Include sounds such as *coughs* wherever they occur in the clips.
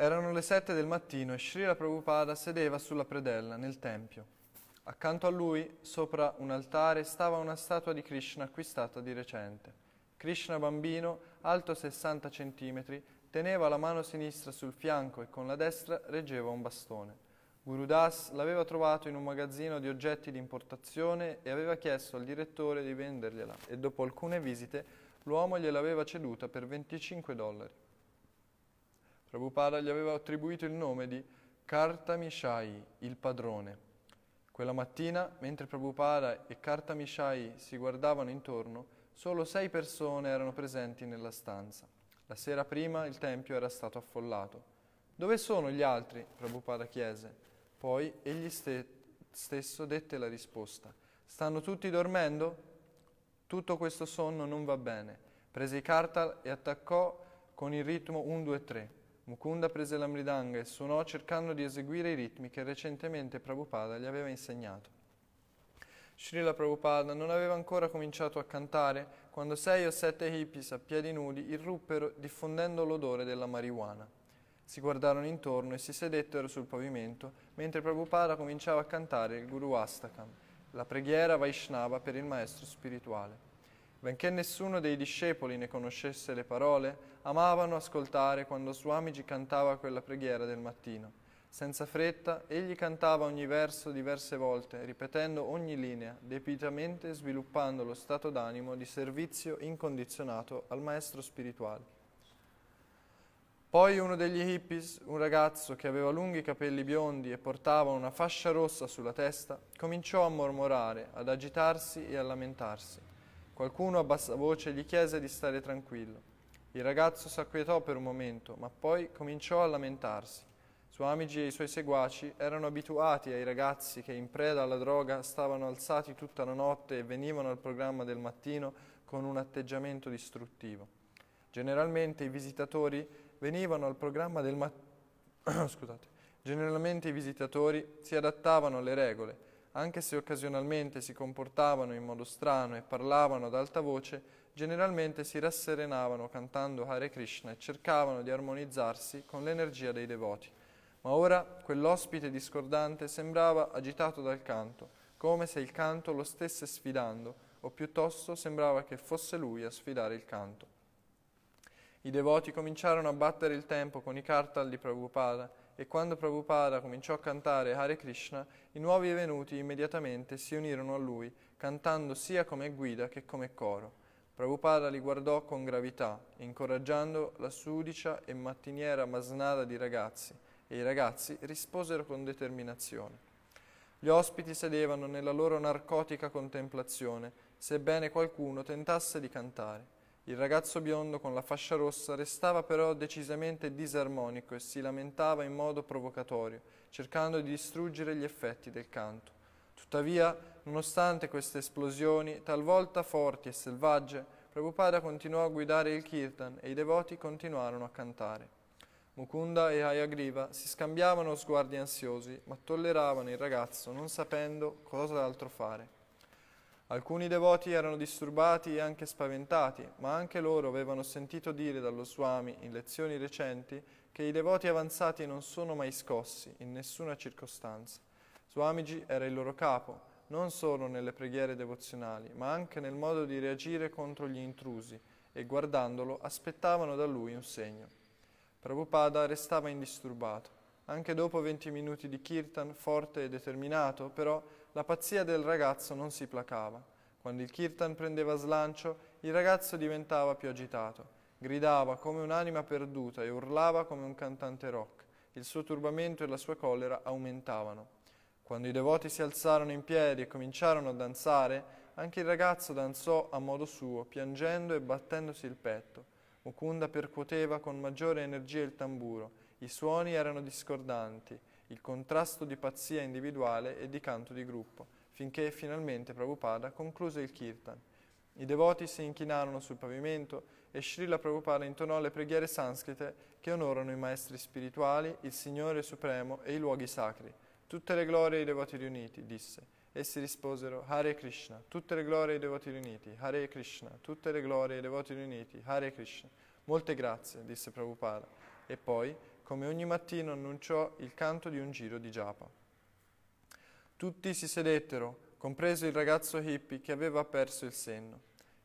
Erano le sette del mattino e Srila Prabhupada sedeva sulla predella nel tempio. Accanto a lui, sopra un altare, stava una statua di Krishna acquistata di recente. Krishna bambino, alto 60 cm, teneva la mano sinistra sul fianco e con la destra reggeva un bastone. Gurudas l'aveva trovato in un magazzino di oggetti di importazione e aveva chiesto al direttore di vendergliela e dopo alcune visite l'uomo gliel'aveva ceduta per 25 dollari. Prabhupada gli aveva attribuito il nome di Kartamishai, il padrone. Quella mattina, mentre Prabhupada e Kartamishai si guardavano intorno, solo sei persone erano presenti nella stanza. La sera prima il tempio era stato affollato. Dove sono gli altri? Prabhupada chiese. Poi egli ste- stesso dette la risposta. Stanno tutti dormendo? Tutto questo sonno non va bene. Prese i carta e attaccò con il ritmo 1, 2, 3. Mukunda prese la mridanga e suonò cercando di eseguire i ritmi che recentemente Prabhupada gli aveva insegnato. Srila Prabhupada non aveva ancora cominciato a cantare quando sei o sette hippies a piedi nudi irruppero diffondendo l'odore della marijuana. Si guardarono intorno e si sedettero sul pavimento mentre Prabhupada cominciava a cantare il Guru Astakam, la preghiera Vaishnava per il maestro spirituale. Benché nessuno dei discepoli ne conoscesse le parole, Amavano ascoltare quando Swamiji cantava quella preghiera del mattino. Senza fretta, egli cantava ogni verso diverse volte, ripetendo ogni linea, debitamente sviluppando lo stato d'animo di servizio incondizionato al maestro spirituale. Poi uno degli hippies, un ragazzo che aveva lunghi capelli biondi e portava una fascia rossa sulla testa, cominciò a mormorare, ad agitarsi e a lamentarsi. Qualcuno a bassa voce gli chiese di stare tranquillo. Il ragazzo s'acquietò per un momento, ma poi cominciò a lamentarsi. Suoi amici e i suoi seguaci erano abituati ai ragazzi che in preda alla droga stavano alzati tutta la notte e venivano al programma del mattino con un atteggiamento distruttivo. Generalmente i visitatori venivano al programma del mattino. *coughs* Scusate. Generalmente i visitatori si adattavano alle regole, anche se occasionalmente si comportavano in modo strano e parlavano ad alta voce, generalmente si rasserenavano cantando Hare Krishna e cercavano di armonizzarsi con l'energia dei devoti. Ma ora quell'ospite discordante sembrava agitato dal canto, come se il canto lo stesse sfidando, o piuttosto sembrava che fosse lui a sfidare il canto. I devoti cominciarono a battere il tempo con i kartal di Prabhupada e quando Prabhupada cominciò a cantare Hare Krishna, i nuovi venuti immediatamente si unirono a lui, cantando sia come guida che come coro. Prabhupada li guardò con gravità, incoraggiando la sudicia e mattiniera masnada di ragazzi, e i ragazzi risposero con determinazione. Gli ospiti sedevano nella loro narcotica contemplazione, sebbene qualcuno tentasse di cantare. Il ragazzo biondo con la fascia rossa restava però decisamente disarmonico e si lamentava in modo provocatorio, cercando di distruggere gli effetti del canto. Tuttavia Nonostante queste esplosioni, talvolta forti e selvagge, Prabhupada continuò a guidare il kirtan e i devoti continuarono a cantare. Mukunda e Hayagriva si scambiavano sguardi ansiosi, ma tolleravano il ragazzo non sapendo cosa altro fare. Alcuni devoti erano disturbati e anche spaventati, ma anche loro avevano sentito dire dallo Swami in lezioni recenti che i devoti avanzati non sono mai scossi in nessuna circostanza. Swamiji era il loro capo, non solo nelle preghiere devozionali, ma anche nel modo di reagire contro gli intrusi e guardandolo aspettavano da lui un segno. Prabhupada restava indisturbato. Anche dopo 20 minuti di kirtan, forte e determinato, però, la pazzia del ragazzo non si placava. Quando il kirtan prendeva slancio, il ragazzo diventava più agitato. Gridava come un'anima perduta e urlava come un cantante rock. Il suo turbamento e la sua collera aumentavano. Quando i devoti si alzarono in piedi e cominciarono a danzare, anche il ragazzo danzò a modo suo, piangendo e battendosi il petto. Mukunda percuoteva con maggiore energia il tamburo, i suoni erano discordanti, il contrasto di pazzia individuale e di canto di gruppo, finché finalmente Prabhupada concluse il kirtan. I devoti si inchinarono sul pavimento e Srila Prabhupada intonò le preghiere sanscrite che onorano i maestri spirituali, il Signore Supremo e i luoghi sacri. Tutte le glorie ai devoti riuniti, disse. Essi risposero Hare Krishna, tutte le glorie ai devoti riuniti, Hare Krishna, tutte le glorie ai devoti riuniti, Hare Krishna. Molte grazie, disse Prabhupada. E poi, come ogni mattino, annunciò il canto di un giro di japa. Tutti si sedettero, compreso il ragazzo hippie che aveva perso il senno.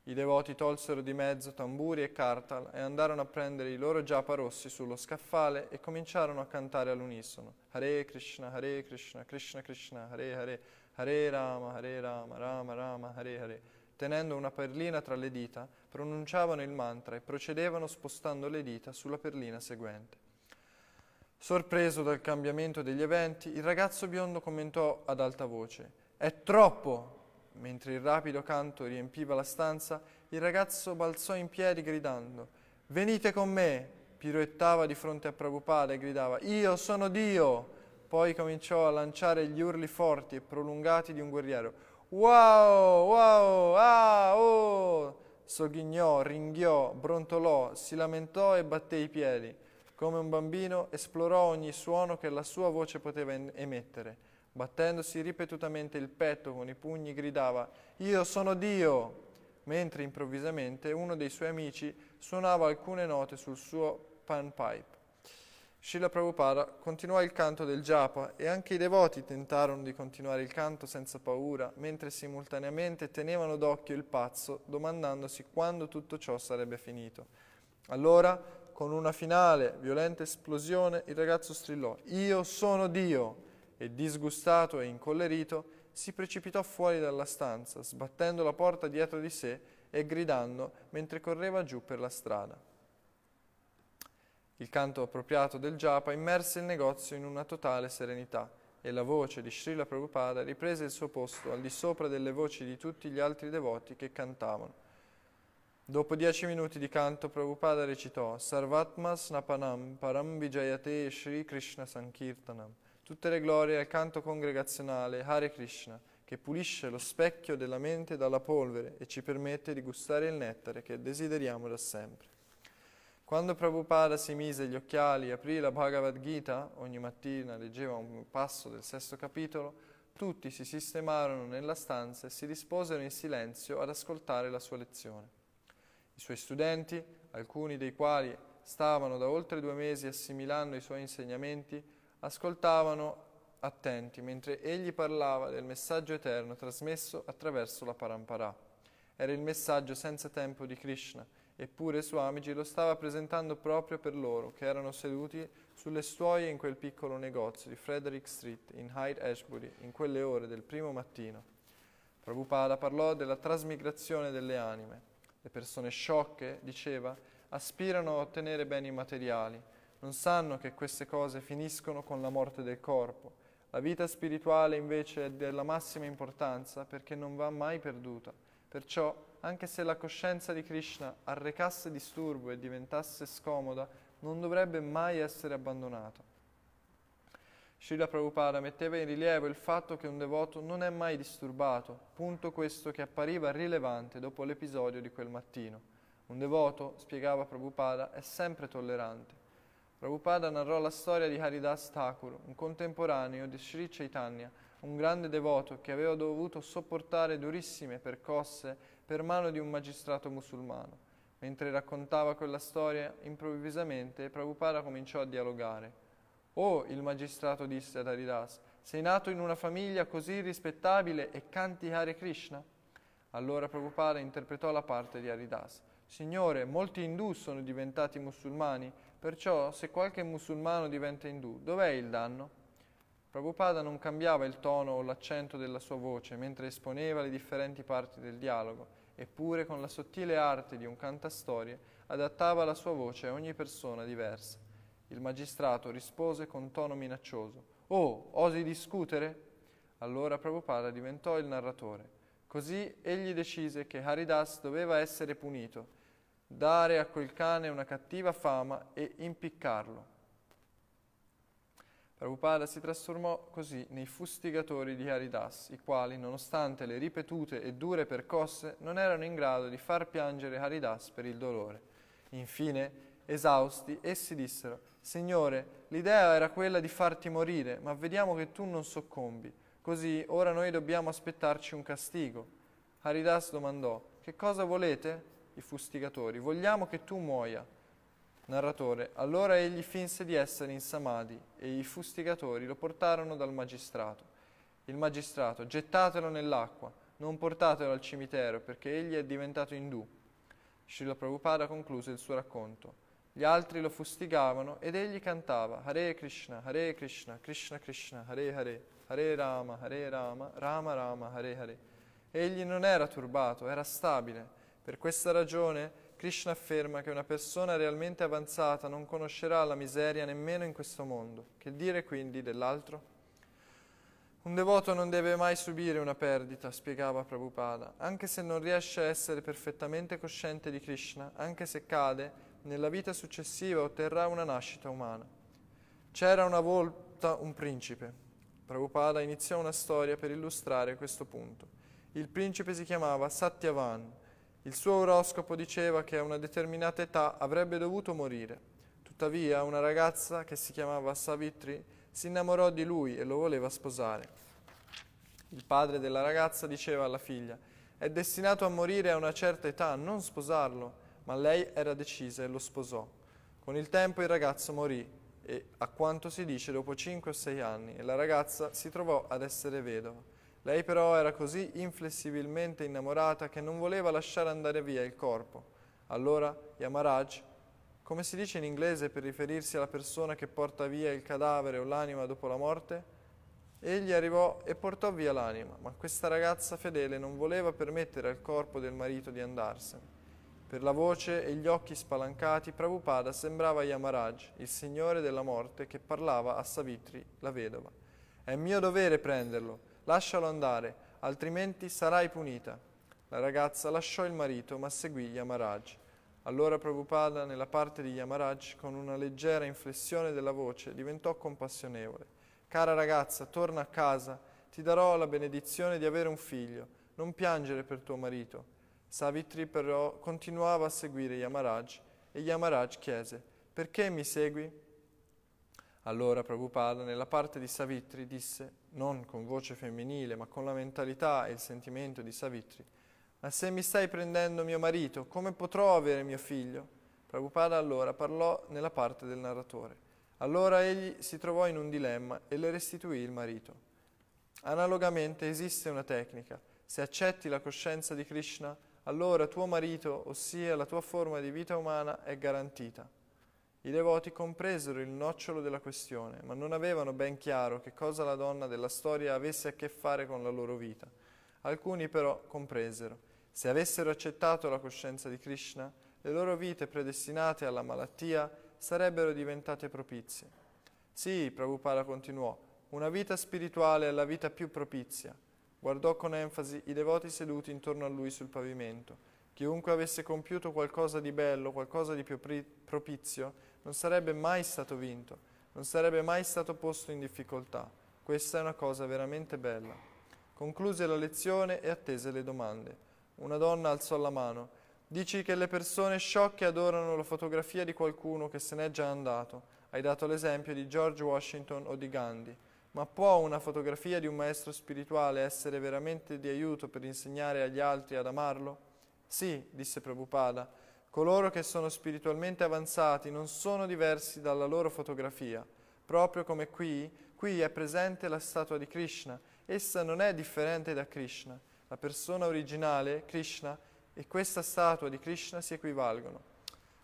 I devoti tolsero di mezzo tamburi e cartal e andarono a prendere i loro giapa rossi sullo scaffale e cominciarono a cantare all'unisono. Hare Krishna, Hare Krishna, Krishna Krishna, Hare Hare, Hare Rama, Hare Rama, Rama Rama, Hare Hare. Tenendo una perlina tra le dita, pronunciavano il mantra e procedevano spostando le dita sulla perlina seguente. Sorpreso dal cambiamento degli eventi, il ragazzo biondo commentò ad alta voce: È troppo! Mentre il rapido canto riempiva la stanza, il ragazzo balzò in piedi gridando «Venite con me!» Piroettava di fronte a Prabhupada e gridava «Io sono Dio!» Poi cominciò a lanciare gli urli forti e prolungati di un guerriero «Wow! Wow! Ah! Oh!» Sogghignò, ringhiò, brontolò, si lamentò e batté i piedi. Come un bambino esplorò ogni suono che la sua voce poteva emettere Battendosi ripetutamente il petto con i pugni gridava «Io sono Dio!» mentre improvvisamente uno dei suoi amici suonava alcune note sul suo panpipe. Srila Prabhupada continuò il canto del japa e anche i devoti tentarono di continuare il canto senza paura, mentre simultaneamente tenevano d'occhio il pazzo, domandandosi quando tutto ciò sarebbe finito. Allora, con una finale, violenta esplosione, il ragazzo strillò «Io sono Dio!» e disgustato e incollerito, si precipitò fuori dalla stanza, sbattendo la porta dietro di sé e gridando mentre correva giù per la strada. Il canto appropriato del Japa immerse il negozio in una totale serenità e la voce di Srila Prabhupada riprese il suo posto al di sopra delle voci di tutti gli altri devoti che cantavano. Dopo dieci minuti di canto, Prabhupada recitò Sarvatma Snapanam Param Vijayate Shri Krishna Sankirtanam Tutte le glorie al canto congregazionale Hare Krishna, che pulisce lo specchio della mente dalla polvere e ci permette di gustare il nettare che desideriamo da sempre. Quando Prabhupada si mise gli occhiali e aprì la Bhagavad Gita, ogni mattina leggeva un passo del sesto capitolo, tutti si sistemarono nella stanza e si risposero in silenzio ad ascoltare la sua lezione. I suoi studenti, alcuni dei quali stavano da oltre due mesi assimilando i suoi insegnamenti, ascoltavano attenti mentre egli parlava del messaggio eterno trasmesso attraverso la Parampara. Era il messaggio senza tempo di Krishna, eppure Swamiji lo stava presentando proprio per loro, che erano seduti sulle stuoie in quel piccolo negozio di Frederick Street in Hyde Ashbury in quelle ore del primo mattino. Prabhupada parlò della trasmigrazione delle anime. Le persone sciocche, diceva, aspirano a ottenere beni materiali, non sanno che queste cose finiscono con la morte del corpo. La vita spirituale invece è della massima importanza perché non va mai perduta. Perciò, anche se la coscienza di Krishna arrecasse disturbo e diventasse scomoda, non dovrebbe mai essere abbandonata. Srila Prabhupada metteva in rilievo il fatto che un devoto non è mai disturbato, punto questo che appariva rilevante dopo l'episodio di quel mattino. Un devoto, spiegava Prabhupada, è sempre tollerante. Prabhupada narrò la storia di Haridas Thakur, un contemporaneo di Sri Chaitanya, un grande devoto che aveva dovuto sopportare durissime percosse per mano di un magistrato musulmano. Mentre raccontava quella storia, improvvisamente Prabhupada cominciò a dialogare. Oh, il magistrato disse ad Haridas, sei nato in una famiglia così rispettabile e canti Hare Krishna? Allora Prabhupada interpretò la parte di Haridas. Signore, molti Hindu sono diventati musulmani Perciò se qualche musulmano diventa indù, dov'è il danno? Prabhupada non cambiava il tono o l'accento della sua voce mentre esponeva le differenti parti del dialogo, eppure con la sottile arte di un cantastorie adattava la sua voce a ogni persona diversa. Il magistrato rispose con tono minaccioso: Oh, osi discutere? Allora Prabhupada diventò il narratore. Così egli decise che Haridas doveva essere punito dare a quel cane una cattiva fama e impiccarlo. Prabhupada si trasformò così nei fustigatori di Haridas, i quali, nonostante le ripetute e dure percosse, non erano in grado di far piangere Haridas per il dolore. Infine, esausti, essi dissero, Signore, l'idea era quella di farti morire, ma vediamo che tu non soccombi, così ora noi dobbiamo aspettarci un castigo. Haridas domandò, Che cosa volete? i fustigatori, vogliamo che tu muoia. Narratore, allora egli finse di essere in Samadhi e i fustigatori lo portarono dal magistrato. Il magistrato, gettatelo nell'acqua, non portatelo al cimitero perché egli è diventato indù. Srila Prabhupada concluse il suo racconto. Gli altri lo fustigavano ed egli cantava Hare Krishna, Hare Krishna, Krishna Krishna, Hare Hare, Hare Rama, Hare Rama, Rama Rama, Hare Hare. Egli non era turbato, era stabile per questa ragione Krishna afferma che una persona realmente avanzata non conoscerà la miseria nemmeno in questo mondo. Che dire quindi dell'altro? Un devoto non deve mai subire una perdita, spiegava Prabhupada, anche se non riesce a essere perfettamente cosciente di Krishna, anche se cade, nella vita successiva otterrà una nascita umana. C'era una volta un principe. Prabhupada iniziò una storia per illustrare questo punto. Il principe si chiamava Satyavan il suo oroscopo diceva che a una determinata età avrebbe dovuto morire. Tuttavia, una ragazza che si chiamava Savitri si innamorò di lui e lo voleva sposare. Il padre della ragazza diceva alla figlia, è destinato a morire a una certa età, non sposarlo, ma lei era decisa e lo sposò. Con il tempo il ragazzo morì e, a quanto si dice, dopo 5 o 6 anni, la ragazza si trovò ad essere vedova. Lei però era così inflessibilmente innamorata che non voleva lasciare andare via il corpo. Allora Yamaraj, come si dice in inglese per riferirsi alla persona che porta via il cadavere o l'anima dopo la morte, egli arrivò e portò via l'anima, ma questa ragazza fedele non voleva permettere al corpo del marito di andarsene. Per la voce e gli occhi spalancati, Prabhupada sembrava Yamaraj, il signore della morte, che parlava a Savitri, la vedova. È mio dovere prenderlo lascialo andare, altrimenti sarai punita. La ragazza lasciò il marito, ma seguì Yamaraj. Allora Prabhupada, nella parte di Yamaraj, con una leggera inflessione della voce, diventò compassionevole. Cara ragazza, torna a casa, ti darò la benedizione di avere un figlio, non piangere per tuo marito. Savitri però continuava a seguire Yamaraj e Yamaraj chiese, perché mi segui? Allora Prabhupada, nella parte di Savitri, disse, non con voce femminile, ma con la mentalità e il sentimento di Savitri, ma se mi stai prendendo mio marito, come potrò avere mio figlio? Prabhupada allora parlò nella parte del narratore. Allora egli si trovò in un dilemma e le restituì il marito. Analogamente esiste una tecnica. Se accetti la coscienza di Krishna, allora tuo marito, ossia la tua forma di vita umana, è garantita. I devoti compresero il nocciolo della questione, ma non avevano ben chiaro che cosa la donna della storia avesse a che fare con la loro vita. Alcuni però compresero. Se avessero accettato la coscienza di Krishna, le loro vite predestinate alla malattia sarebbero diventate propizie. Sì, Prabhupada continuò, una vita spirituale è la vita più propizia. Guardò con enfasi i devoti seduti intorno a lui sul pavimento. Chiunque avesse compiuto qualcosa di bello, qualcosa di più propizio, non sarebbe mai stato vinto, non sarebbe mai stato posto in difficoltà. Questa è una cosa veramente bella. Concluse la lezione e attese le domande. Una donna alzò la mano. Dici che le persone sciocche adorano la fotografia di qualcuno che se n'è già andato. Hai dato l'esempio di George Washington o di Gandhi. Ma può una fotografia di un maestro spirituale essere veramente di aiuto per insegnare agli altri ad amarlo? Sì, disse Prabhupada Coloro che sono spiritualmente avanzati non sono diversi dalla loro fotografia. Proprio come qui, qui è presente la statua di Krishna. Essa non è differente da Krishna. La persona originale, Krishna, e questa statua di Krishna si equivalgono.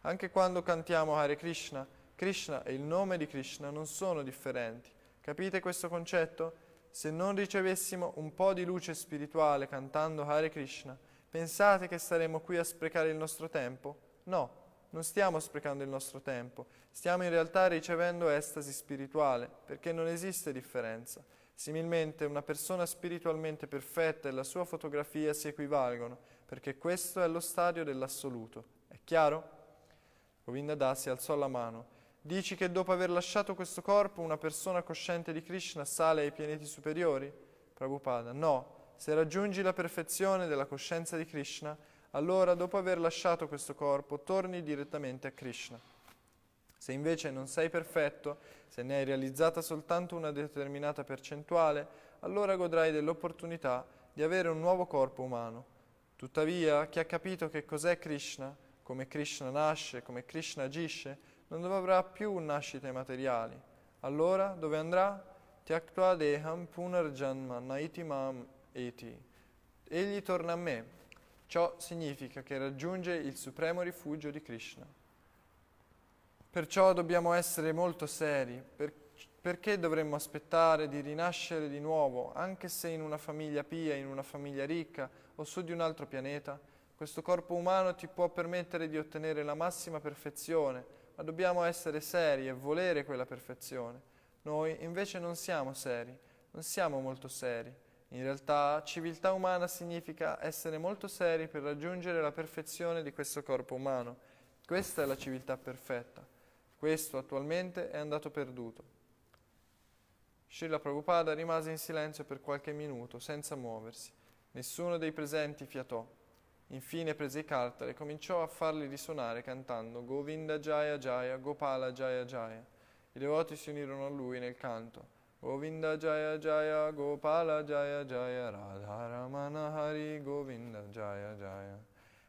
Anche quando cantiamo Hare Krishna, Krishna e il nome di Krishna non sono differenti. Capite questo concetto? Se non ricevessimo un po' di luce spirituale cantando Hare Krishna, Pensate che staremo qui a sprecare il nostro tempo? No, non stiamo sprecando il nostro tempo, stiamo in realtà ricevendo estasi spirituale, perché non esiste differenza. Similmente una persona spiritualmente perfetta e la sua fotografia si equivalgono, perché questo è lo stadio dell'assoluto. È chiaro? Govinda si alzò la mano. Dici che dopo aver lasciato questo corpo una persona cosciente di Krishna sale ai pianeti superiori? Prabhupada, no, se raggiungi la perfezione della coscienza di Krishna, allora dopo aver lasciato questo corpo torni direttamente a Krishna. Se invece non sei perfetto, se ne hai realizzata soltanto una determinata percentuale, allora godrai dell'opportunità di avere un nuovo corpo umano. Tuttavia, chi ha capito che cos'è Krishna, come Krishna nasce, come Krishna agisce, non dovrà più nascite materiali. Allora, dove andrà? Tyaktva deham punarjanma naitimam eti. Egli torna a me. Ciò significa che raggiunge il supremo rifugio di Krishna. Perciò dobbiamo essere molto seri, per, perché dovremmo aspettare di rinascere di nuovo, anche se in una famiglia pia, in una famiglia ricca o su di un altro pianeta? Questo corpo umano ti può permettere di ottenere la massima perfezione, ma dobbiamo essere seri e volere quella perfezione. Noi invece non siamo seri, non siamo molto seri. In realtà civiltà umana significa essere molto seri per raggiungere la perfezione di questo corpo umano. Questa è la civiltà perfetta. Questo attualmente è andato perduto. Srila Prabhupada rimase in silenzio per qualche minuto, senza muoversi. Nessuno dei presenti fiatò. Infine prese i cartari e cominciò a farli risuonare cantando Govinda Jaya Jaya, Gopala Jaya Jaya. I devoti si unirono a lui nel canto. Govinda Jaya Jaya Gopala Jaya Jaya Radharamana Hari Govinda Jaya Jaya.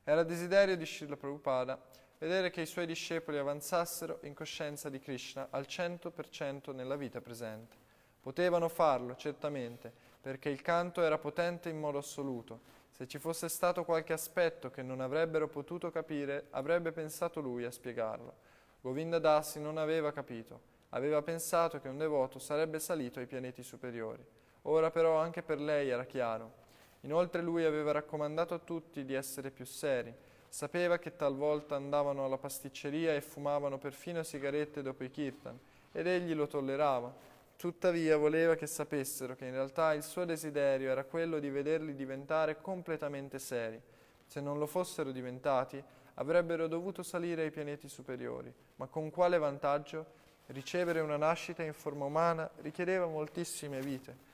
Era desiderio di Srila Prabhupada vedere che i suoi discepoli avanzassero in coscienza di Krishna al 100% nella vita presente. Potevano farlo, certamente, perché il canto era potente in modo assoluto. Se ci fosse stato qualche aspetto che non avrebbero potuto capire, avrebbe pensato lui a spiegarlo. Govinda Dasi non aveva capito Aveva pensato che un devoto sarebbe salito ai pianeti superiori. Ora però anche per lei era chiaro. Inoltre lui aveva raccomandato a tutti di essere più seri. Sapeva che talvolta andavano alla pasticceria e fumavano perfino sigarette dopo i kirtan, ed egli lo tollerava. Tuttavia voleva che sapessero che in realtà il suo desiderio era quello di vederli diventare completamente seri. Se non lo fossero diventati, avrebbero dovuto salire ai pianeti superiori, ma con quale vantaggio? Ricevere una nascita in forma umana richiedeva moltissime vite.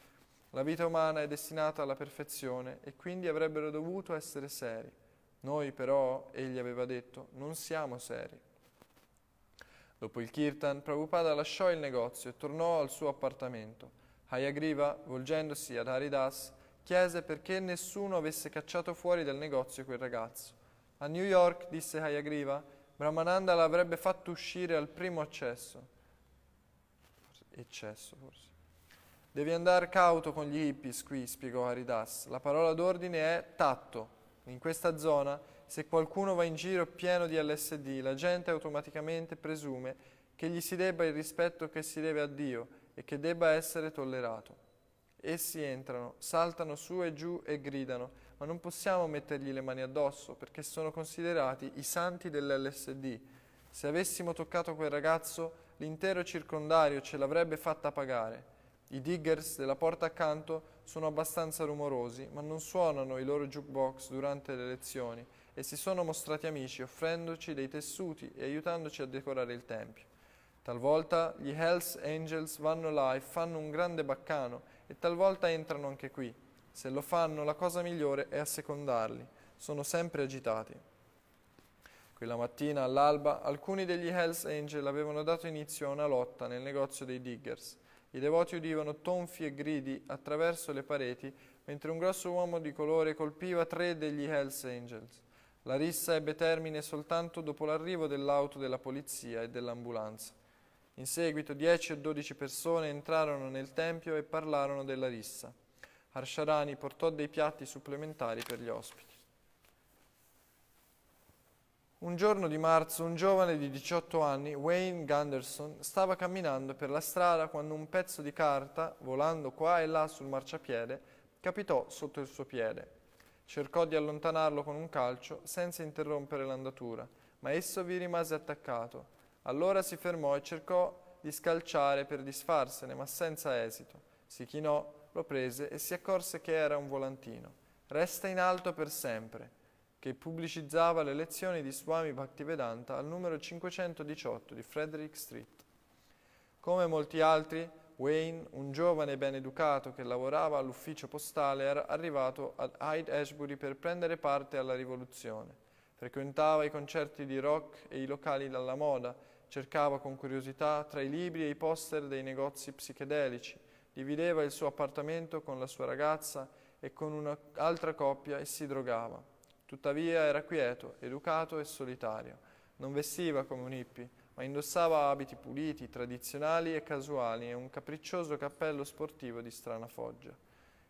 La vita umana è destinata alla perfezione e quindi avrebbero dovuto essere seri. Noi però, egli aveva detto, non siamo seri. Dopo il kirtan, Prabhupada lasciò il negozio e tornò al suo appartamento. Hayagriva, volgendosi ad Haridas, chiese perché nessuno avesse cacciato fuori dal negozio quel ragazzo. A New York, disse Hayagriva, Brahmananda l'avrebbe fatto uscire al primo accesso eccesso forse. Devi andare cauto con gli hippies qui, spiegò Haridas. La parola d'ordine è tatto. In questa zona, se qualcuno va in giro pieno di LSD, la gente automaticamente presume che gli si debba il rispetto che si deve a Dio e che debba essere tollerato. Essi entrano, saltano su e giù e gridano, ma non possiamo mettergli le mani addosso perché sono considerati i santi dell'LSD. Se avessimo toccato quel ragazzo, l'intero circondario ce l'avrebbe fatta pagare. I diggers della porta accanto sono abbastanza rumorosi, ma non suonano i loro jukebox durante le lezioni e si sono mostrati amici, offrendoci dei tessuti e aiutandoci a decorare il tempio. Talvolta gli Hells Angels vanno là e fanno un grande baccano e talvolta entrano anche qui. Se lo fanno la cosa migliore è assecondarli. Sono sempre agitati. Quella mattina, all'alba, alcuni degli Hells Angel avevano dato inizio a una lotta nel negozio dei Diggers. I devoti udivano tonfi e gridi attraverso le pareti mentre un grosso uomo di colore colpiva tre degli Hells Angels. La rissa ebbe termine soltanto dopo l'arrivo dell'auto della polizia e dell'ambulanza. In seguito 10 o 12 persone entrarono nel tempio e parlarono della rissa. Harsharani portò dei piatti supplementari per gli ospiti. Un giorno di marzo un giovane di 18 anni, Wayne Gunderson, stava camminando per la strada quando un pezzo di carta, volando qua e là sul marciapiede, capitò sotto il suo piede. Cercò di allontanarlo con un calcio senza interrompere l'andatura, ma esso vi rimase attaccato. Allora si fermò e cercò di scalciare per disfarsene, ma senza esito. Si chinò, lo prese e si accorse che era un volantino. Resta in alto per sempre che pubblicizzava le lezioni di Swami Bhaktivedanta al numero 518 di Frederick Street. Come molti altri, Wayne, un giovane ben educato che lavorava all'ufficio postale, era arrivato ad Hyde Ashbury per prendere parte alla rivoluzione. Frequentava i concerti di rock e i locali dalla moda, cercava con curiosità tra i libri e i poster dei negozi psichedelici, divideva il suo appartamento con la sua ragazza e con un'altra coppia e si drogava. Tuttavia era quieto, educato e solitario. Non vestiva come un hippie, ma indossava abiti puliti, tradizionali e casuali e un capriccioso cappello sportivo di strana foggia.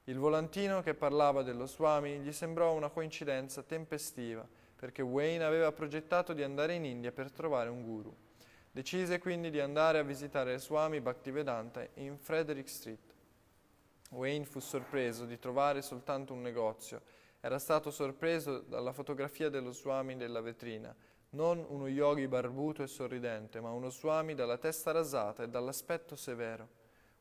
Il volantino che parlava dello Swami gli sembrò una coincidenza tempestiva, perché Wayne aveva progettato di andare in India per trovare un guru. Decise quindi di andare a visitare Swami Bhaktivedanta in Frederick Street. Wayne fu sorpreso di trovare soltanto un negozio era stato sorpreso dalla fotografia dello swami nella vetrina, non uno yogi barbuto e sorridente, ma uno swami dalla testa rasata e dall'aspetto severo.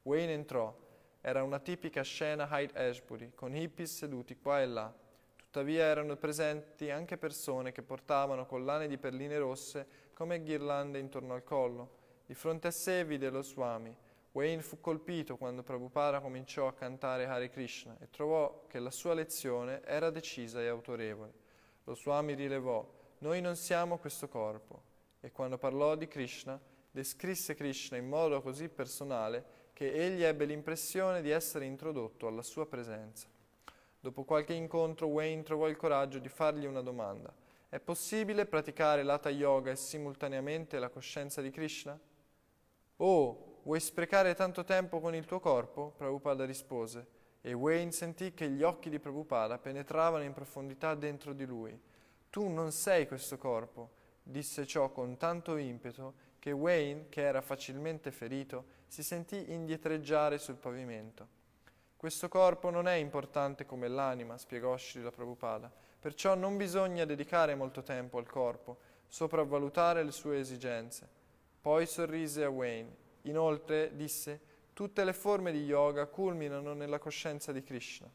Wayne entrò. Era una tipica scena Hyde Ashbury, con hippies seduti qua e là. Tuttavia erano presenti anche persone che portavano collane di perline rosse come ghirlande intorno al collo. Di fronte a sé vide lo swami, Wayne fu colpito quando Prabhupada cominciò a cantare Hare Krishna e trovò che la sua lezione era decisa e autorevole. Lo Swami rilevò, noi non siamo questo corpo. E quando parlò di Krishna, descrisse Krishna in modo così personale che egli ebbe l'impressione di essere introdotto alla sua presenza. Dopo qualche incontro Wayne trovò il coraggio di fargli una domanda. È possibile praticare l'ata Yoga e simultaneamente la coscienza di Krishna? Oh, Vuoi sprecare tanto tempo con il tuo corpo? Prabhupada rispose. E Wayne sentì che gli occhi di Prabhupada penetravano in profondità dentro di lui. Tu non sei questo corpo, disse ciò con tanto impeto che Wayne, che era facilmente ferito, si sentì indietreggiare sul pavimento. Questo corpo non è importante come l'anima, spiegò Srila Prabhupada, perciò non bisogna dedicare molto tempo al corpo, sopravvalutare le sue esigenze. Poi sorrise a Wayne Inoltre disse, tutte le forme di yoga culminano nella coscienza di Krishna.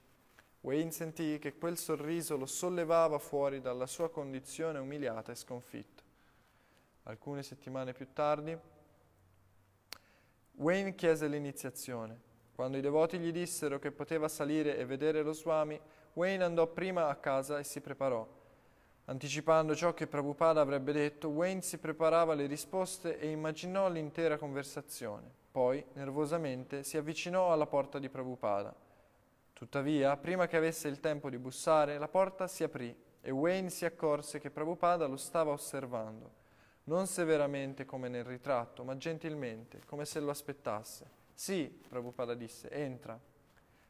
Wayne sentì che quel sorriso lo sollevava fuori dalla sua condizione umiliata e sconfitta. Alcune settimane più tardi, Wayne chiese l'iniziazione. Quando i devoti gli dissero che poteva salire e vedere lo Swami, Wayne andò prima a casa e si preparò. Anticipando ciò che Prabhupada avrebbe detto, Wayne si preparava le risposte e immaginò l'intera conversazione. Poi, nervosamente, si avvicinò alla porta di Prabhupada. Tuttavia, prima che avesse il tempo di bussare, la porta si aprì e Wayne si accorse che Prabhupada lo stava osservando, non severamente come nel ritratto, ma gentilmente, come se lo aspettasse. Sì, Prabhupada disse, entra.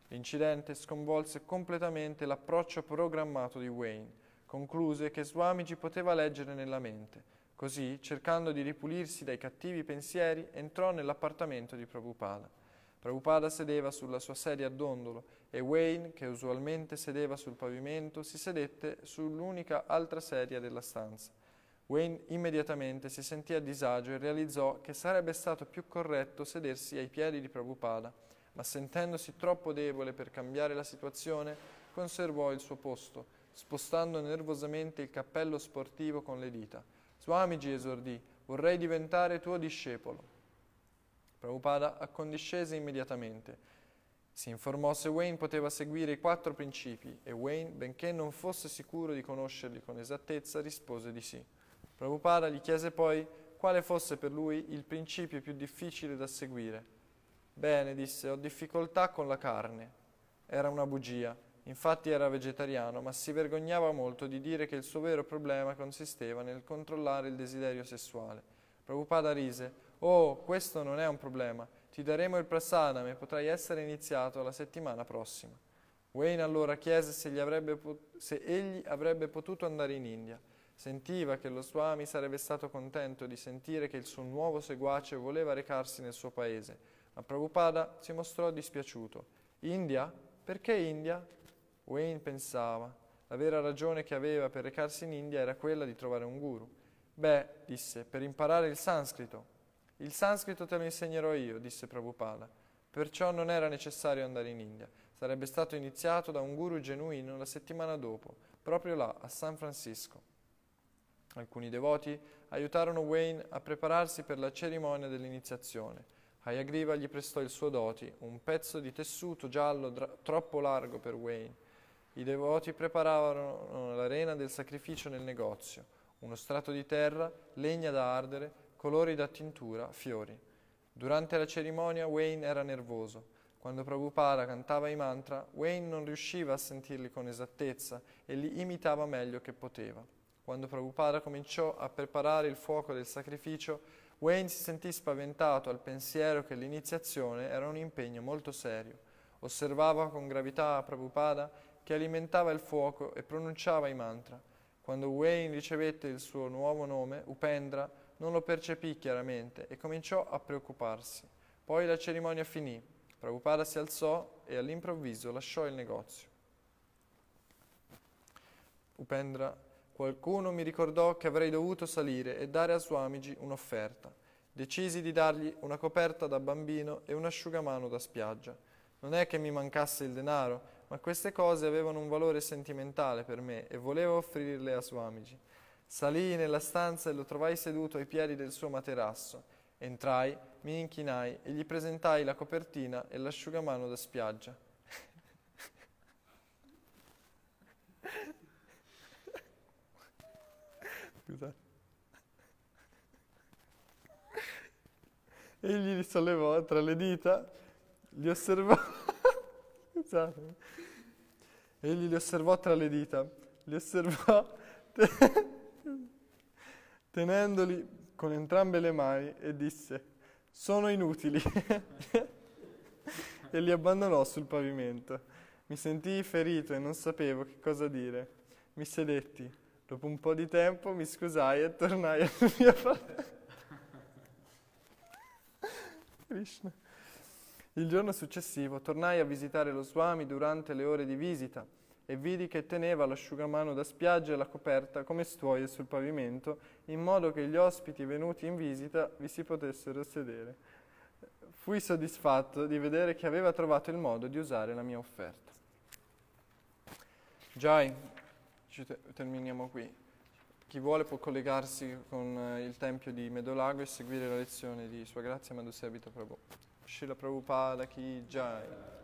L'incidente sconvolse completamente l'approccio programmato di Wayne concluse che Swamiji poteva leggere nella mente. Così, cercando di ripulirsi dai cattivi pensieri, entrò nell'appartamento di Prabhupada. Prabhupada sedeva sulla sua sedia a dondolo e Wayne, che usualmente sedeva sul pavimento, si sedette sull'unica altra sedia della stanza. Wayne immediatamente si sentì a disagio e realizzò che sarebbe stato più corretto sedersi ai piedi di Prabhupada, ma sentendosi troppo debole per cambiare la situazione, conservò il suo posto spostando nervosamente il cappello sportivo con le dita. Swamiji esordì, vorrei diventare tuo discepolo. Prabhupada accondiscese immediatamente. Si informò se Wayne poteva seguire i quattro principi e Wayne, benché non fosse sicuro di conoscerli con esattezza, rispose di sì. Prabhupada gli chiese poi quale fosse per lui il principio più difficile da seguire. Bene, disse, ho difficoltà con la carne. Era una bugia. Infatti era vegetariano, ma si vergognava molto di dire che il suo vero problema consisteva nel controllare il desiderio sessuale. Prabhupada rise. Oh, questo non è un problema. Ti daremo il prasadam e potrai essere iniziato la settimana prossima. Wayne allora chiese se, pot- se egli avrebbe potuto andare in India. Sentiva che lo Swami sarebbe stato contento di sentire che il suo nuovo seguace voleva recarsi nel suo paese, ma Prabhupada si mostrò dispiaciuto. India? Perché India? Wayne pensava, la vera ragione che aveva per recarsi in India era quella di trovare un guru. Beh, disse, per imparare il sanscrito. Il sanscrito te lo insegnerò io, disse Prabhupada. Perciò non era necessario andare in India. Sarebbe stato iniziato da un guru genuino la settimana dopo, proprio là, a San Francisco. Alcuni devoti aiutarono Wayne a prepararsi per la cerimonia dell'iniziazione. Hayagriva gli prestò il suo doti, un pezzo di tessuto giallo dra- troppo largo per Wayne, i devoti preparavano eh, l'arena del sacrificio nel negozio, uno strato di terra, legna da ardere, colori da tintura, fiori. Durante la cerimonia Wayne era nervoso. Quando Prabhupada cantava i mantra, Wayne non riusciva a sentirli con esattezza e li imitava meglio che poteva. Quando Prabhupada cominciò a preparare il fuoco del sacrificio, Wayne si sentì spaventato al pensiero che l'iniziazione era un impegno molto serio. Osservava con gravità Prabhupada che alimentava il fuoco e pronunciava i mantra. Quando Wayne ricevette il suo nuovo nome, Upendra, non lo percepì chiaramente e cominciò a preoccuparsi. Poi la cerimonia finì. Prabhupada si alzò e all'improvviso lasciò il negozio. Upendra, qualcuno mi ricordò che avrei dovuto salire e dare a Swamiji un'offerta. Decisi di dargli una coperta da bambino e un asciugamano da spiaggia. Non è che mi mancasse il denaro, ma queste cose avevano un valore sentimentale per me e volevo offrirle a Suamigi. Salii nella stanza e lo trovai seduto ai piedi del suo materasso. Entrai, mi inchinai e gli presentai la copertina e l'asciugamano da spiaggia. Egli li sollevò tra le dita, li osservò scherzando. Esatto. Egli li osservò tra le dita, li osservò tenendoli con entrambe le mani e disse, sono inutili. e li abbandonò sul pavimento. Mi sentii ferito e non sapevo che cosa dire. Mi sedetti. Dopo un po' di tempo mi scusai e tornai al mio padre. *laughs* Krishna. Il giorno successivo tornai a visitare lo Swami durante le ore di visita e vidi che teneva l'asciugamano da spiaggia e la coperta come stuoie sul pavimento, in modo che gli ospiti venuti in visita vi si potessero sedere. Fui soddisfatto di vedere che aveva trovato il modo di usare la mia offerta. Jai, ci te- terminiamo qui. Chi vuole può collegarsi con eh, il Tempio di Medolago e seguire la lezione di Sua Grazia Madhusea Vita Prabhu. Srila Prabhupada Ki Jai.